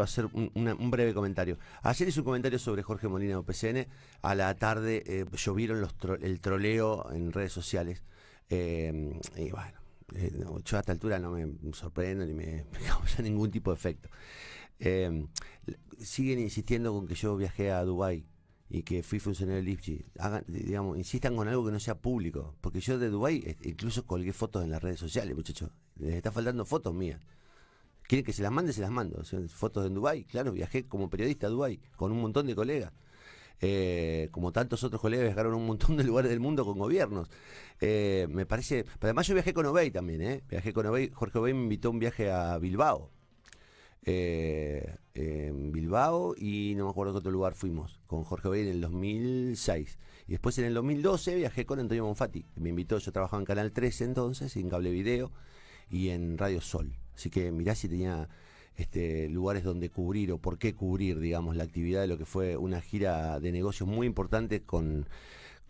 a hacer un, un, breve comentario. Ayer hice un comentario sobre Jorge Molina OPCN. A la tarde eh, llovieron el troleo en redes sociales. Eh, y bueno, eh, yo a esta altura no me sorprendo ni me, causa ningún tipo de efecto. siguen insistiendo con que yo viajé a Dubai y que fui funcionario del digamos, insistan con algo que no sea público, porque yo de Dubai incluso colgué fotos en las redes sociales, muchachos, les está faltando fotos mías. ¿Quieren que se las mande? Se las mando. fotos en Dubái, claro, viajé como periodista a Dubái con un montón de colegas. Eh, como tantos otros colegas viajaron a un montón de lugares del mundo con gobiernos. Eh, me parece. Además, yo viajé con Obey también, ¿eh? Viajé con Obey. Jorge Obey me invitó a un viaje a Bilbao. Eh, en Bilbao y no me acuerdo qué otro lugar fuimos con Jorge Obey en el 2006. Y después en el 2012 viajé con Antonio Monfati. Me invitó, yo trabajaba en Canal 13 entonces, en cable video y en Radio Sol. Así que mirá si tenía este, lugares donde cubrir o por qué cubrir, digamos, la actividad de lo que fue una gira de negocios muy importante con,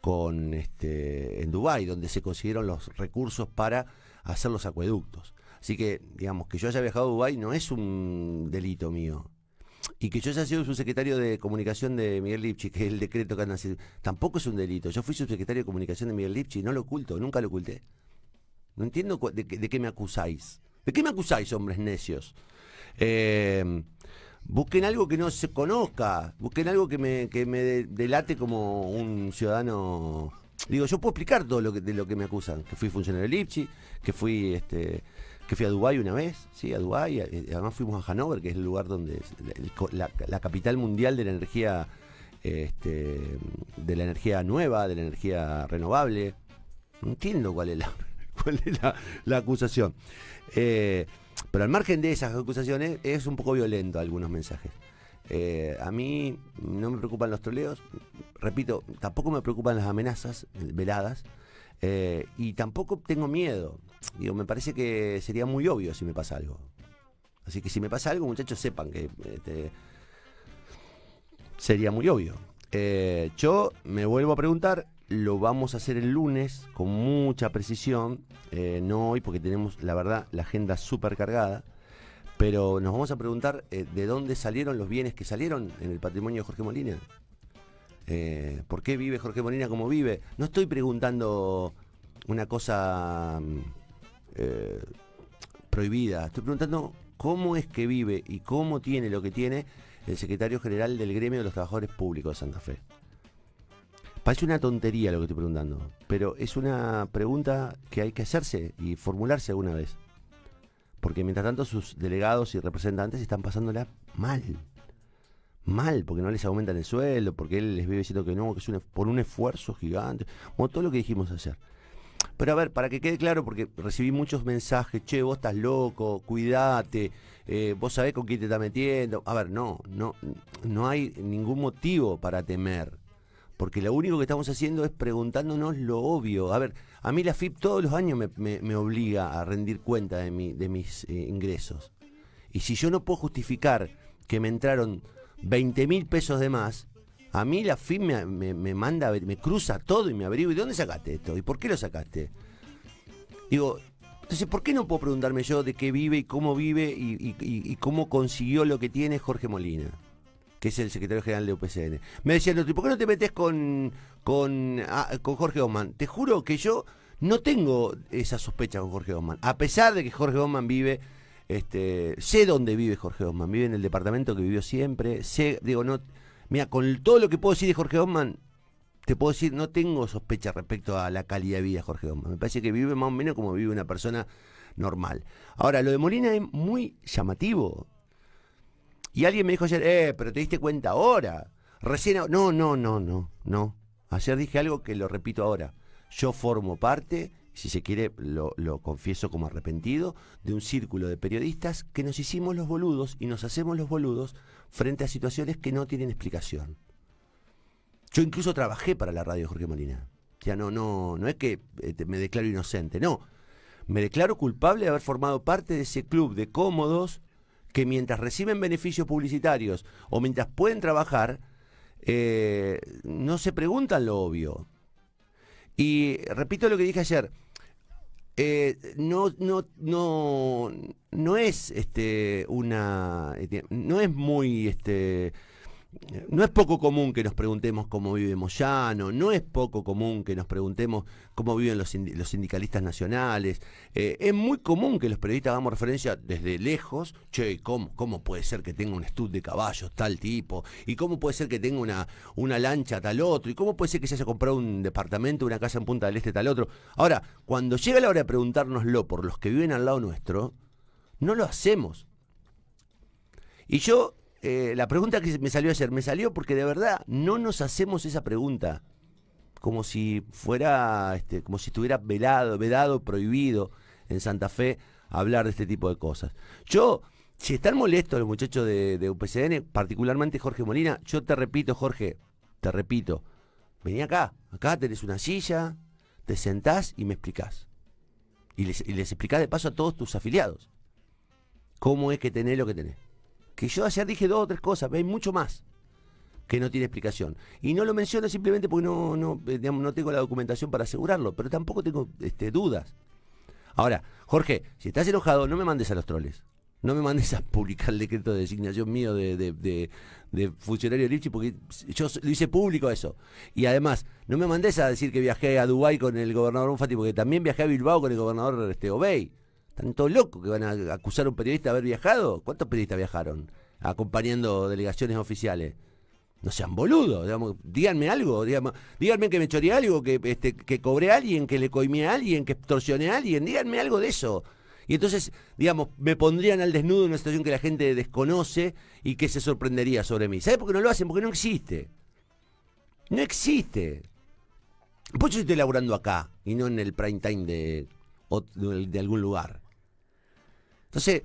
con este, en Dubái, donde se consiguieron los recursos para hacer los acueductos. Así que, digamos, que yo haya viajado a Dubái no es un delito mío. Y que yo haya sido subsecretario de comunicación de Miguel Lipchi, que es el decreto que han nacido tampoco es un delito. Yo fui subsecretario de comunicación de Miguel Lipchi, no lo oculto, nunca lo oculté. No entiendo de, qué, me acusáis. ¿De qué me acusáis, hombres necios? Em, busquen algo que no se conozca, busquen algo que me, me delate como un ciudadano. Digo, yo puedo explicar todo lo que, de lo que me acusan, que fui funcionario de Lipchi, que fui este que fui a Dubái una vez, sí, a Dubái, eh, además fuimos a Hanover, que es el lugar donde la, capital mundial de la energía este, de la energía nueva, de la energía renovable. No entiendo cuál es la la, acusación. Eh, pero al margen de esas acusaciones, es un poco violento algunos mensajes. Eh, a mí no me preocupan los troleos, repito, tampoco me preocupan las amenazas veladas eh, y tampoco tengo miedo. Digo, me parece que sería muy obvio si me pasa algo. Así que si me pasa algo, muchachos, sepan que este, sería muy obvio. yo me vuelvo a preguntar lo vamos a hacer el lunes con mucha precisión, eh, no hoy porque tenemos, la verdad, la agenda súper cargada, pero nos vamos a preguntar eh, de dónde salieron los bienes que salieron en el patrimonio de Jorge Molina. Eh, ¿Por qué vive Jorge Molina como vive? No estoy preguntando una cosa mm, prohibida, estoy preguntando cómo es que vive y cómo tiene lo que tiene el secretario general del Gremio de los Trabajadores Públicos de Santa Fe. Parece una tontería lo que estoy preguntando, pero es una pregunta que hay que hacerse y formularse alguna vez. Porque mientras tanto sus delegados y representantes están pasándola mal. Mal, porque no les aumentan el sueldo, porque él les vive diciendo que no, que es por un esfuerzo gigante. como todo lo que dijimos hacer Pero a ver, para que quede claro, porque recibí muchos mensajes, che, vos estás loco, cuídate, eh, vos sabés con quién te estás metiendo. A ver, no, no, no hay ningún motivo para temer porque lo único que estamos haciendo es preguntándonos lo obvio. A ver, a mí la FIP todos los años me, obliga a rendir cuenta de, mis eh, ingresos. Y si yo no puedo justificar que me entraron 20 mil pesos de más, a mí la FIP me, manda, me cruza todo y me averigua, ¿y dónde sacaste esto? ¿Y por qué lo sacaste? Digo, entonces, ¿por qué no puedo preguntarme yo de qué vive y cómo vive y cómo consiguió lo que tiene Jorge Molina? que es el secretario general de UPCN. Me decía ¿por qué no te metes con, con, ah, con Jorge Oman? Te juro que yo no tengo esa sospecha con Jorge Oman. A pesar de que Jorge Oman vive, este, sé dónde vive Jorge Oman, vive en el departamento que vivió siempre, sé, digo, no, mira, con todo lo que puedo decir de Jorge Oman, te puedo decir, no tengo sospecha respecto a la calidad de vida de Jorge Oman. Me parece que vive más o menos como vive una persona normal. Ahora, lo de Molina es muy llamativo. Y alguien me dijo ayer, eh, pero te diste cuenta ahora. Recién, no, no, no, no, no. Ayer dije algo que lo repito ahora. Yo formo parte, si se quiere, lo, confieso como arrepentido, de un círculo de periodistas que nos hicimos los boludos y nos hacemos los boludos frente a situaciones que no tienen explicación. Yo incluso trabajé para la radio Jorge Molina. Ya no, no, no es que eh, me declaro inocente, no. Me declaro culpable de haber formado parte de ese club de cómodos que mientras reciben beneficios publicitarios o mientras pueden trabajar, eh, no se preguntan lo obvio. Y repito lo que dije ayer, eh, no, no, no, no es este una eh, no es muy este no es poco común que nos preguntemos cómo vive Moyano, no es poco común que nos preguntemos cómo viven los, sindicalistas nacionales. Eh, es muy común que los periodistas hagamos referencia desde lejos, che, ¿cómo, puede ser que tenga un estudio de caballos tal tipo? ¿Y cómo puede ser que tenga una, una lancha tal otro? ¿Y cómo puede ser que se haya comprado un departamento, una casa en Punta del Este tal otro? Ahora, cuando llega la hora de preguntárnoslo por los que viven al lado nuestro, no lo hacemos. Y yo eh, la pregunta que me salió ayer, me salió porque de verdad no nos hacemos esa pregunta. Como si fuera, este, como si estuviera velado, vedado, prohibido en Santa Fe hablar de este tipo de cosas. Yo, si están molestos los muchachos de, UPCN, particularmente Jorge Molina, yo te repito, Jorge, te repito, vení acá, acá tenés una silla, te sentás y me explicás. Y les, y les explicás de paso a todos tus afiliados cómo es que tenés lo que tenés que yo ayer dije dos o tres cosas, pero hay mucho más que no tiene explicación. Y no lo menciono simplemente porque no, no, eh, no tengo la documentación para asegurarlo, pero tampoco tengo este, dudas. Ahora, Jorge, si estás enojado, no me mandes a los troles. No me mandes a publicar el decreto de designación mío de, de, de, funcionario Lipchi, porque yo lo hice público eso. Y además, no me mandes a decir que viajé a Dubái con el gobernador Unfati, porque también viajé a Bilbao con el gobernador este, Obey. Están todos locos que van a acusar a un periodista de haber viajado. ¿Cuántos periodistas viajaron acompañando delegaciones oficiales? No sean boludos, díganme algo, digamos, díganme que me choré algo, que, este, que cobré a alguien, que le coimé a alguien, que extorsioné a alguien, díganme algo de eso. Y entonces, digamos, me pondrían al desnudo en una situación que la gente desconoce y que se sorprendería sobre mí. ¿Sabes por qué no lo hacen? Porque no existe. No existe. Por eso estoy laburando acá y no en el prime time de, de algún lugar. Entonces,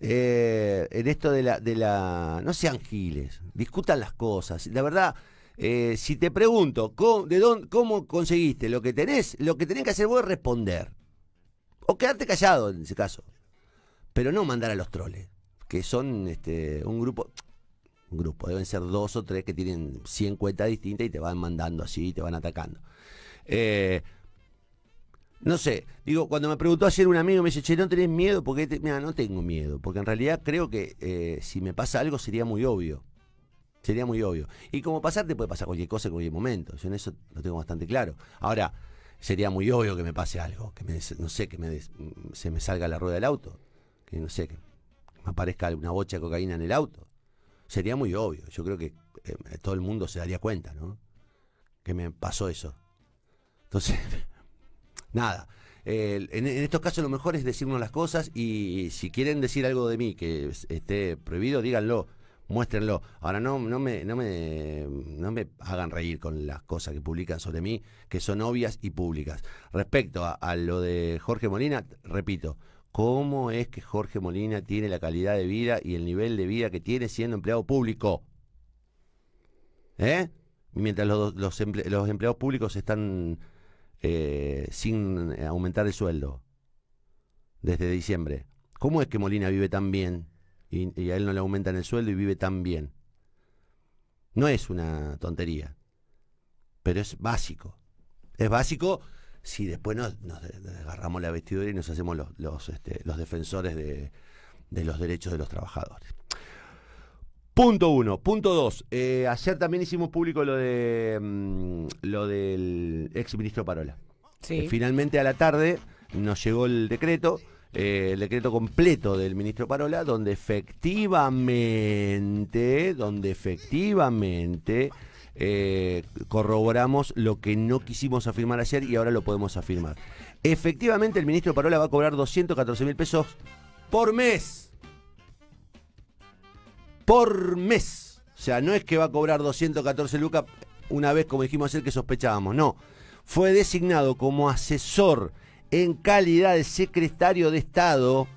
eh, en esto de la, No sean giles, discutan las cosas. La verdad. Eh, si te pregunto ¿cómo, de cómo conseguiste lo que tenés, lo que tenés que hacer vos es responder. O quedarte callado en ese caso. Pero no mandar a los troles, que son este, un grupo, un grupo, deben ser dos o tres que tienen 100 cuentas distintas y te van mandando así, te van atacando. Eh, no sé, digo, cuando me preguntó ayer un amigo, me dice, che, ¿no tenés miedo? Porque, este, mira, no tengo miedo, porque en realidad creo que eh, si me pasa algo sería muy obvio. Sería muy obvio. Y como pasar, puede pasar cualquier cosa en cualquier momento. Yo en eso lo tengo bastante claro. Ahora, sería muy obvio que me pase algo, que no sé, que me mm, se me salga la rueda del auto, que no sé, que me aparezca una bocha de cocaína en el auto. Sería muy obvio. Yo creo que eh, todo el mundo se daría cuenta, ¿no? Que me pasó eso. Entonces... nada. en, estos casos lo mejor es decirnos las cosas y, si quieren decir algo de mí que esté prohibido, díganlo, muéstrenlo. Ahora no, no, me, hagan reír con las cosas que publican sobre mí, que son obvias y públicas. Respecto a, lo de Jorge Molina, repito, ¿cómo es que Jorge Molina tiene la calidad de vida y el nivel de vida que tiene siendo empleado público? ¿Eh? Mientras los empleados públicos están eh, sin eh, aumentar el sueldo desde diciembre. ¿Cómo es que Molina vive tan bien y, a él no le aumentan el sueldo y vive tan bien? No es una tontería, pero es básico. Es básico si después nos, agarramos la vestidura y nos hacemos los, los este, defensores de los derechos de los trabajadores. Punto uno. Punto dos. Eh, ayer también hicimos público lo de mm, lo del exministro Parola. Eh, finalmente a la tarde nos llegó el decreto, eh, el decreto completo del ministro Parola, donde efectivamente, donde efectivamente corroboramos lo que no quisimos afirmar ayer y ahora lo podemos afirmar. Efectivamente, el ministro Parola va a cobrar 214 mil pesos por mes por mes. O sea, no es que va a cobrar 214 lucas una vez, como dijimos ayer, que sospechábamos. No. Fue designado como asesor en calidad de secretario de Estado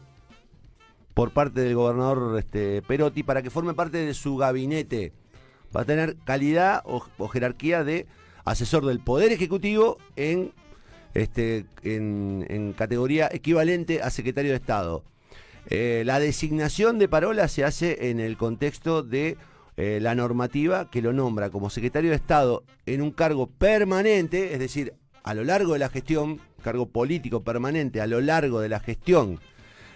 por parte del gobernador este, Perotti para que forme parte de su gabinete. Va a tener calidad o, jerarquía de asesor del Poder Ejecutivo en, este, en categoría equivalente a secretario de Estado. Eh, la designación de Parola se hace en el contexto de eh, la normativa que lo nombra como secretario de Estado en un cargo permanente, es decir, a lo largo de la gestión, cargo político permanente, a lo largo de la gestión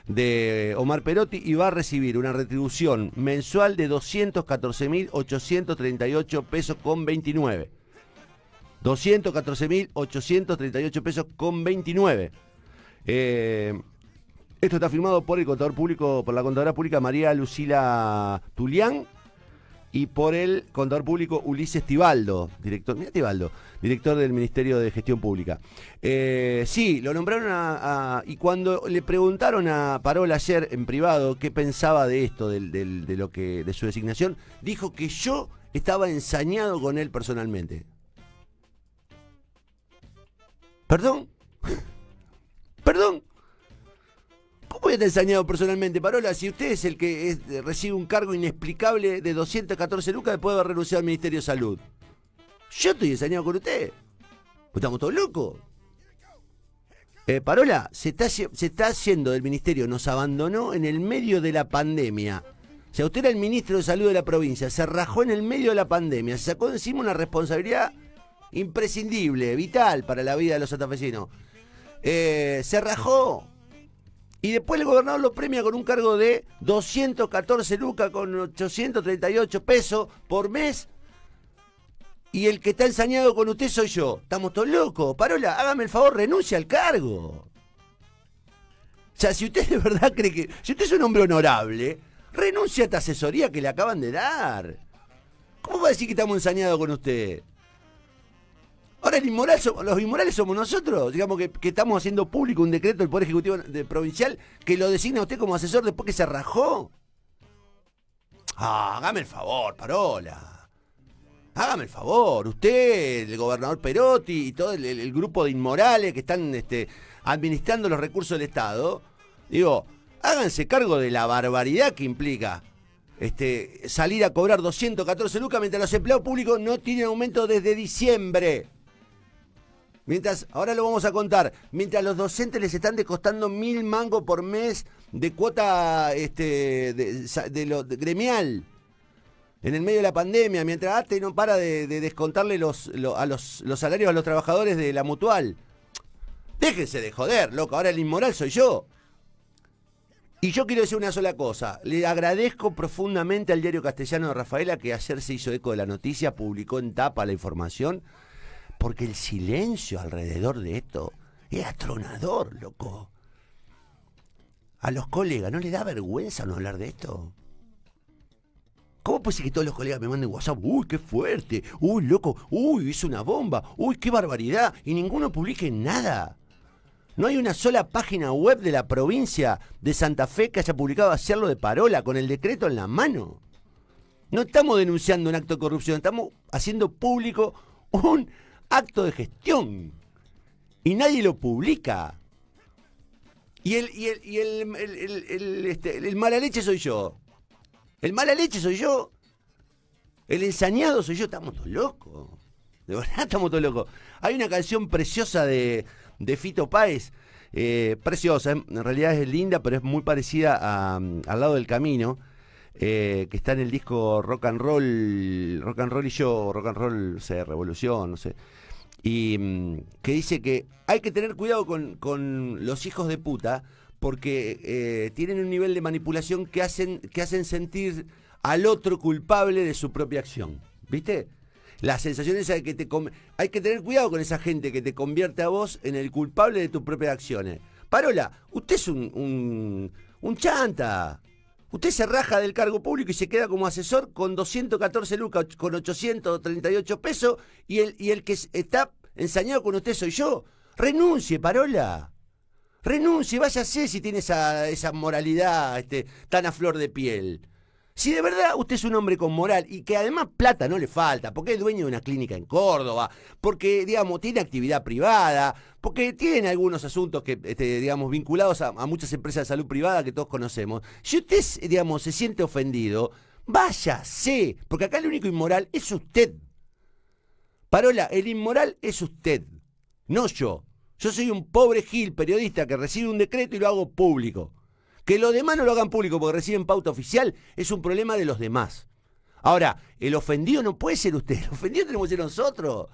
de Omar Perotti y va a recibir una retribución mensual de 214.838 pesos con 29. 214.838 pesos con 29. Esto está firmado por el contador público, por la contadora pública María Lucila Tulián y por el contador público Ulises Tibaldo, director, mira Tibaldo, director del Ministerio de Gestión Pública. Eh, sí, lo nombraron a, y cuando le preguntaron a Parol ayer en privado qué pensaba de esto, de lo que, de su designación, dijo que yo estaba ensañado con él personalmente. ¿Perdón? ¿Perdón? ¿Cómo voy a personalmente, Parola? Si usted es el que recibe un cargo inexplicable de 214 lucas después de haber renunciado al Ministerio de Salud. Yo estoy ensañado con usted. Pues estamos todos locos. Eh, Parola, se está, haciendo del ministerio, nos abandonó en el medio de la pandemia. O sea, usted era el ministro de salud de la provincia, se rajó en el medio de la pandemia, sacó encima una responsabilidad imprescindible, vital para la vida de los santafesinos. Eh, se rajó, y después el gobernador lo premia con un cargo de 214 lucas con 838 pesos por mes. Y el que está ensañado con usted soy yo. Estamos todos locos. Parola, hágame el favor, renuncia al cargo. O sea, si usted de verdad cree que. Si usted es un hombre honorable, renuncia a esta asesoría que le acaban de dar. ¿Cómo va a decir que estamos ensañados con usted? Ahora los inmorales somos nosotros, digamos que, estamos haciendo público un decreto del Poder Ejecutivo Provincial que lo designa usted como asesor después que se rajó. hágame el favor, parola. Hágame el favor, usted, el gobernador Perotti y todo el, grupo de inmorales que están este, administrando los recursos del Estado, digo, háganse cargo de la barbaridad que implica este, salir a cobrar 214 lucas mientras los empleados públicos no tienen aumento desde diciembre. Mientras, ahora lo vamos a contar, mientras los docentes les están descostando mil mangos por mes de cuota este, de, lo, gremial en el medio de la pandemia, mientras ATE no para de, descontarle los, a los, los, salarios a los trabajadores de la mutual. Déjense de joder, loco, ahora el inmoral soy yo. Y yo quiero decir una sola cosa, le agradezco profundamente al diario castellano de Rafaela que ayer se hizo eco de la noticia, publicó en tapa la información porque el silencio alrededor de esto es atronador, loco. A los colegas, ¿no les da vergüenza no hablar de esto? ¿Cómo puede ser que todos los colegas me manden WhatsApp? ¡Uy, qué fuerte! ¡Uy, loco! ¡Uy, es una bomba! ¡Uy, qué barbaridad! Y ninguno publique nada. No hay una sola página web de la provincia de Santa Fe que haya publicado hacerlo de parola con el decreto en la mano. No estamos denunciando un acto de corrupción, estamos haciendo público un acto de gestión. Y nadie lo publica. Y el, y el, y el, este, el mala leche soy yo. El mala leche soy yo. El ensañado soy yo. Estamos todos locos. De verdad estamos todos locos. Hay una canción preciosa de, Fito Paez, eh, preciosa, en realidad es linda, pero es muy parecida a, mm, Al lado del camino eh, que está en el disco Rock and Roll, Rock and Roll y yo, Rock and Roll, no sé, Revolución, no sé, y mm, que dice que hay que tener cuidado con, los hijos de puta porque eh, tienen un nivel de manipulación que hacen, que hacen sentir al otro culpable de su propia acción, ¿viste? La sensación esa que te... Hay que tener cuidado con esa gente que te convierte a vos en el culpable de tus propias acciones. Parola, usted es un, un, un chanta. Usted se raja del cargo público y se queda como asesor con 214 lucas, con 838 pesos, y el, y el que está ensañado con usted soy yo. Renuncie, Parola. Renuncie, váyase si tiene esa, moralidad este, tan a flor de piel. Si de verdad usted es un hombre con moral y que además plata no le falta, porque es dueño de una clínica en Córdoba, porque, digamos, tiene actividad privada, porque tiene algunos asuntos que, este, digamos, vinculados a, muchas empresas de salud privada que todos conocemos. Si usted, digamos, se siente ofendido, váyase, porque acá el único inmoral es usted. Parola, el inmoral es usted, no yo. Yo soy un pobre Gil periodista que recibe un decreto y lo hago público. Que los demás no lo hagan público porque reciben pauta oficial es un problema de los demás. Ahora, el ofendido no puede ser usted, el ofendido tenemos que ser nosotros.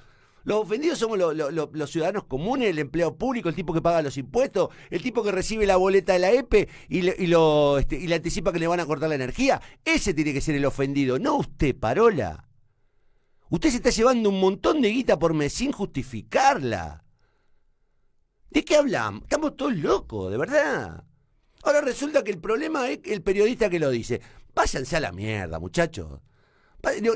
Los ofendidos somos los, ciudadanos comunes, el empleo público, el tipo que paga los impuestos, el tipo que recibe la boleta de la EPE y lo, este, y le anticipa que le van a cortar la energía. Ese tiene que ser el ofendido, no usted, Parola. Usted se está llevando un montón de guita por mes sin justificarla. ¿De qué hablamos? Estamos todos locos, de verdad. Ahora resulta que el problema es el periodista que lo dice. Váyanse a la mierda, muchachos.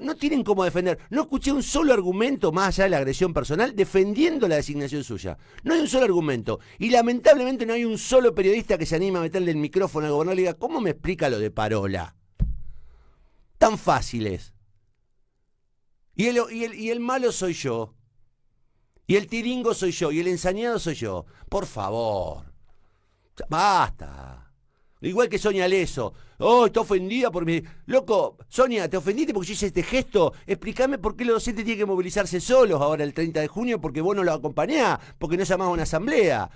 No tienen cómo defender. No escuché un solo argumento más allá de la agresión personal defendiendo la designación suya. No hay un solo argumento. Y lamentablemente no hay un solo periodista que se anime a meterle el micrófono al gobernador y diga, ¿cómo me explica lo de Parola? Tan fáciles. Y el, y el malo soy yo. Y el tiringo soy yo. Y el ensañado soy yo. Por favor. Basta. Igual que Sonia Leso. Oh, está ofendida por mi. Loco, Sonia, ¿te ofendiste porque yo hice este gesto? Explícame por qué los docentes tienen que movilizarse solos ahora el 30 de junio porque vos no los acompañás, porque no llamás a una asamblea.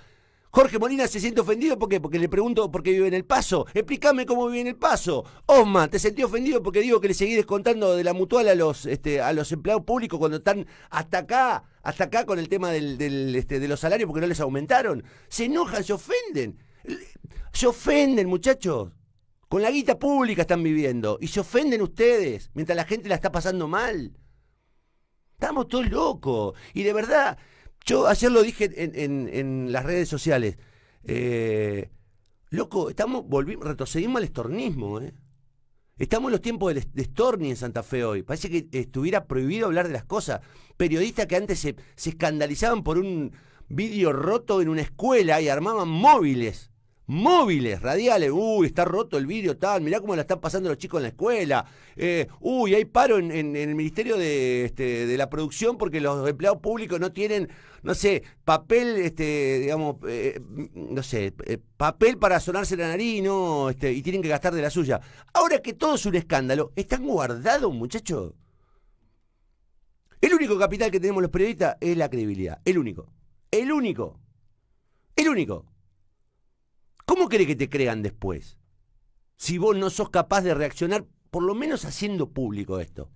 Jorge Molina se siente ofendido, Porque le pregunto por qué vive en El Paso. Explícame cómo vive en El Paso. Osma, te sentí ofendido porque digo que le seguí descontando de la mutual a los, este, a los empleados públicos cuando están hasta acá, hasta acá con el tema este, de los salarios porque no les aumentaron. Se enojan, se ofenden. Se ofenden, muchachos. Con la guita pública están viviendo. Y se ofenden ustedes mientras la gente la está pasando mal. Estamos todos locos. Y de verdad, yo ayer lo dije en, las redes sociales. Eh, loco, estamos, retrocedimos al estornismo, ¿eh? Estamos en los tiempos del estorni en Santa Fe hoy. Parece que estuviera prohibido hablar de las cosas. Periodistas que antes se, se escandalizaban por un vídeo roto en una escuela y armaban móviles móviles, radiales. Uy, está roto el vídeo, tal. Mirá cómo la están pasando los chicos en la escuela. Eh, uy, hay paro en, el Ministerio este, de, la Producción porque los empleados públicos no tienen, no sé, papel, este, digamos, eh, no sé, eh, papel para sonarse la nariz no, este, y tienen que gastar de la suya. Ahora que todo es un escándalo, ¿están guardados, muchachos? El único capital que tenemos los periodistas es la credibilidad. El único. El único. El único. ¿Cómo querés que te crean después? Si vos no sos capaz de reaccionar, por lo menos haciendo público esto.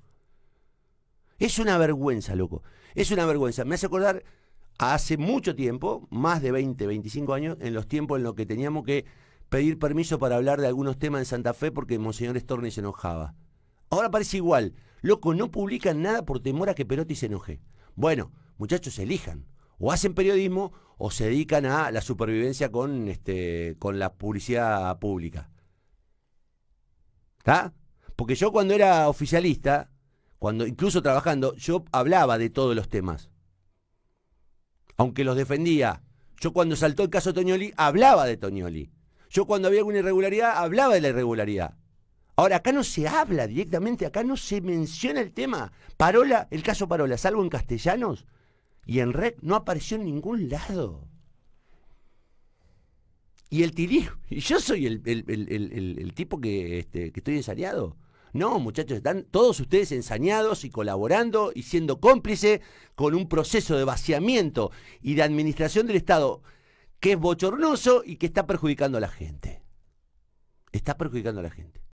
Es una vergüenza, loco. Es una vergüenza. Me hace acordar hace mucho tiempo, más de 20, 25 años, en los tiempos en los que teníamos que pedir permiso para hablar de algunos temas en Santa Fe porque Monseñor Storni se enojaba. Ahora parece igual. Loco, no publican nada por temor a que Perotti se enoje. Bueno, muchachos, elijan o hacen periodismo o se dedican a la supervivencia con, este, con la publicidad pública. ¿Está? Porque yo cuando era oficialista, cuando incluso trabajando, yo hablaba de todos los temas. Aunque los defendía. Yo cuando saltó el caso Toñoli, hablaba de Toñoli. Yo cuando había alguna irregularidad, hablaba de la irregularidad. Ahora, acá no se habla directamente, acá no se menciona el tema. Parola, el caso Parola, salvo en castellanos, y en red no apareció en ningún lado. Y el tirí, y yo soy el, tipo que, este, estoy ensañado. No, muchachos, están todos ustedes ensañados y colaborando y siendo cómplices con un proceso de vaciamiento y de administración del Estado que es bochornoso y que está perjudicando a la gente. Está perjudicando a la gente.